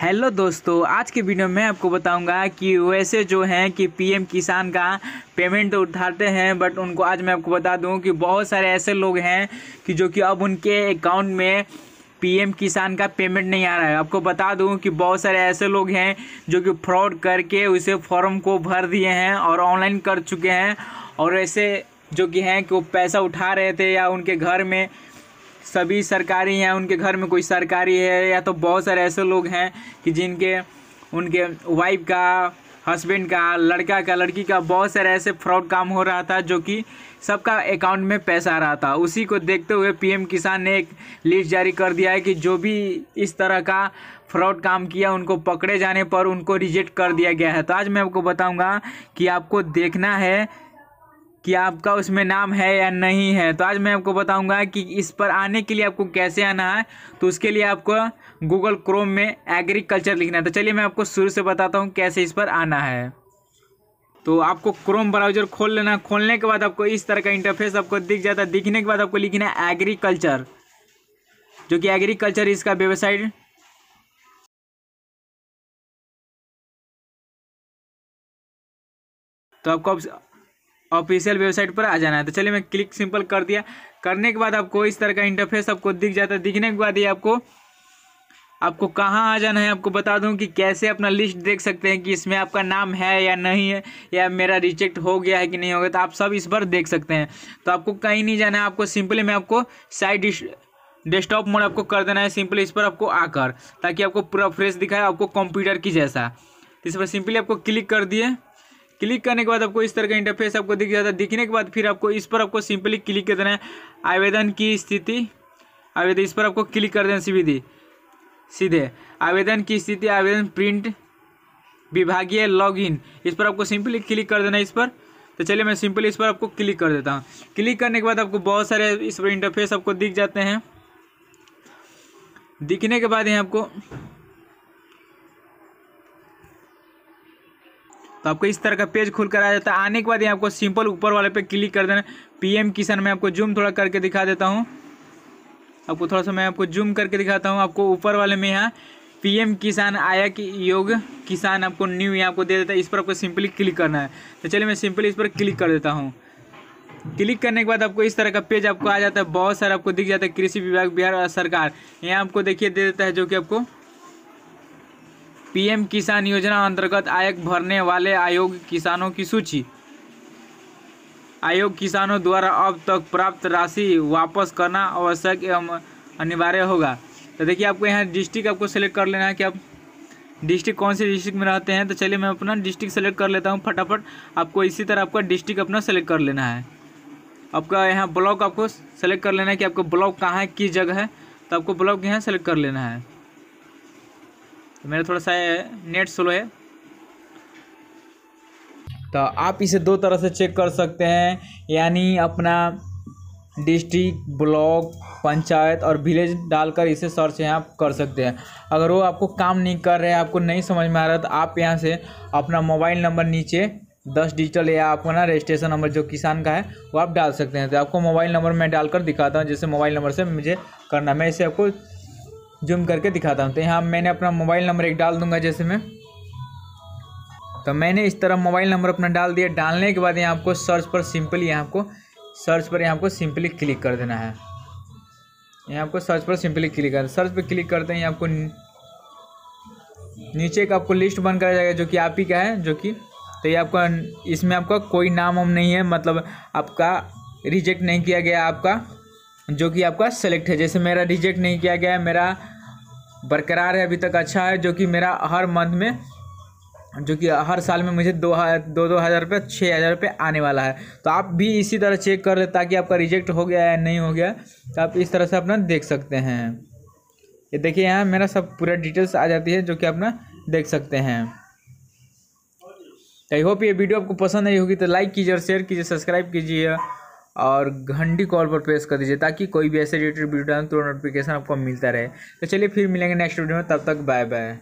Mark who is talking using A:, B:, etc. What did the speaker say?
A: hello दोस्तों आज के वीडियो में आपको बताऊंगा कि वैसे जो हैं कि पीएम किसान का पेमेंट तो उठाते हैं बट उनको आज मैं आपको बता दूं कि बहुत सारे ऐसे लोग हैं कि जो कि अब उनके अकाउंट में पीएम किसान का पेमेंट नहीं आ रहा है आपको बता दूं कि बहुत सारे ऐसे लोग हैं जो कि फ्रॉड करके उसे फॉर्म को भर दिए हैं और ऑनलाइन कर चुके हैं और ऐसे जो कि हैं कि वो पैसा उठा रहे थे या उनके घर में सभी सरकारी हैं उनके घर में कोई सरकारी है या तो बहुत सारे ऐसे लोग हैं कि जिनके उनके वाइफ का हस्बैंड का लड़का का लड़की का बहुत सारे ऐसे फ्रॉड काम हो रहा था जो कि सबका अकाउंट में पैसा आ रहा था उसी को देखते हुए पीएम किसान ने एक लिस्ट जारी कर दिया है कि जो भी इस तरह का फ्रॉड काम किया उनको पकड़े जाने पर उनको रिजेक्ट कर दिया गया है तो आज मैं आपको बताऊंगा कि आपको देखना है कि आपका उसमें नाम है या नहीं है तो आज मैं आपको बताऊंगा कि इस पर आने के लिए आपको कैसे आना है तो उसके लिए आपको गूगल क्रोम में एग्रीकल्चर लिखना है तो चलिए मैं आपको शुरू से बताता हूँ कैसे इस पर आना है तो आपको क्रोम ब्राउजर खोल लेना खोलने के बाद आपको इस तरह का इंटरफेस आपको दिख जाता है दिखने के बाद आपको लिखना है एग्रीकल्चर जो कि एग्रीकल्चर इसका वेबसाइट तो आपको ऑफिशियल वेबसाइट पर आ जाना है तो चलिए मैं क्लिक सिंपल कर दिया करने के बाद आपको इस तरह का इंटरफेस आपको दिख जाता है दिखने के बाद ये आपको आपको कहाँ आ जाना है आपको बता दूँ कि कैसे अपना लिस्ट देख सकते हैं कि इसमें आपका नाम है या नहीं है या मेरा रिजेक्ट हो गया है कि नहीं हो गया तो आप सब इस पर देख सकते हैं तो आपको कहीं नहीं जाना है आपको सिंपली मैं आपको साइड डेस्कटॉप मोड आपको कर देना है सिंपली इस पर आपको आकर ताकि आपको पूरा फ्रेश दिखाए आपको कंप्यूटर की जैसा इस पर सिंपली आपको क्लिक कर दिए क्लिक करने के बाद आपको इस तरह का इंटरफेस आपको दिख जाता है दिखने के बाद फिर आपको इस पर आपको सिंपली क्लिक कर देना है आवेदन की स्थिति आवेदन इस पर आपको क्लिक कर देना सीधी सीधे आवेदन की स्थिति आवेदन प्रिंट विभागीय लॉगिन इस पर आपको सिंपली क्लिक कर देना है इस पर तो चलिए मैं सिंपली इस पर आपको क्लिक कर देता हूँ क्लिक करने के बाद आपको बहुत सारे इस पर इंटरफेस आपको दिख जाते हैं दिखने के बाद यहाँ आपको तो आपको इस तरह का पेज खुल कर आ जाता है आने के बाद यहाँ आपको सिंपल ऊपर वाले पे क्लिक कर देना पीएम किसान में आपको जूम थोड़ा करके दिखा देता हूँ आपको थोड़ा सा मैं आपको जूम करके दिखाता हूँ आपको ऊपर वाले में यहाँ पीएम किसान आया कि योग किसान आपको न्यू यहाँ आपको दे देता है इस पर आपको सिंपली क्लिक करना है तो चलिए मैं सिंपली इस पर क्लिक कर देता हूँ क्लिक करने के बाद आपको इस तरह का पेज आपको आ जाता है बहुत सारा आपको दिख जाता है कृषि विभाग बिहार सरकार यहाँ आपको देखिए दे देता है जो कि आपको पीएम किसान योजना अंतर्गत आयक भरने वाले आयोग किसानों की सूची आयोग किसानों द्वारा अब तक प्राप्त राशि वापस करना आवश्यक एवं अनिवार्य होगा तो देखिए आपको यहाँ डिस्ट्रिक्ट आपको सेलेक्ट कर लेना है कि आप डिस्ट्रिक्ट कौन से डिस्ट्रिक्ट में रहते हैं तो चलिए मैं अपना डिस्ट्रिक्ट सेलेक्ट कर लेता हूँ फटाफट आपको इसी तरह आपका डिस्ट्रिक्ट अपना सेलेक्ट कर लेना है आपका यहाँ ब्लॉक आपको सेलेक्ट कर लेना है कि आपका ब्लॉक कहाँ है किस जगह है तो आपको ब्लॉक यहाँ सेलेक्ट कर लेना है तो मेरा थोड़ा सा नेट स्लो है तो आप इसे दो तरह से चेक कर सकते हैं यानी अपना डिस्ट्रिक्ट ब्लॉक पंचायत और विलेज डालकर इसे सर्च यहाँ कर सकते हैं अगर वो आपको काम नहीं कर रहे हैं आपको नहीं समझ में आ रहा है तो आप यहाँ से अपना मोबाइल नंबर नीचे दस डिजिटल या आपको ना रजिस्ट्रेशन नंबर जो किसान का है वो आप डाल सकते हैं तो आपको मोबाइल नंबर मैं डालकर दिखाता हूँ जैसे मोबाइल नंबर से मुझे करना मैं इसे आपको जूम करके दिखाता हूँ तो यहाँ मैंने अपना मोबाइल नंबर एक डाल दूंगा जैसे मैं तो मैंने इस तरह मोबाइल नंबर अपना डाल दिया डालने के बाद यहाँ आपको सर्च पर सिंपली यहाँ आपको सर्च पर यहाँ आपको सिंपली क्लिक कर देना है यहाँ आपको सर्च पर सिंपली क्लिक कर सर्च पर क्लिक करते हैं आपको नीचे का आपको लिस्ट बन कर जाएगा जो कि आप ही का है जो कि तो ये आपका इसमें आपका कोई नाम वाम नहीं है मतलब आपका रिजेक्ट नहीं किया गया आपका जो कि आपका सेलेक्ट है जैसे मेरा रिजेक्ट नहीं किया गया मेरा बरकरार है अभी तक अच्छा है जो कि मेरा हर मंथ में जो कि हर साल में मुझे दो दो दो हज़ार रुपये छः हज़ार रुपये आने वाला है तो आप भी इसी तरह चेक कर ले ताकि आपका रिजेक्ट हो गया या नहीं हो गया तो आप इस तरह से अपना देख सकते हैं ये देखिए यहाँ मेरा सब पूरा डिटेल्स आ जाती है जो कि अपना देख सकते हैं तो आई होप ये वीडियो आपको पसंद आई होगी तो लाइक कीजिए और शेयर कीजिए सब्सक्राइब कीजिए और घंटी कॉल पर प्रेस कर दीजिए ताकि कोई भी ऐसे रिलेटेड वीडियो डालें तो नोटिफिकेशन आपको मिलता रहे तो चलिए फिर मिलेंगे नेक्स्ट वीडियो में तब तक बाय बाय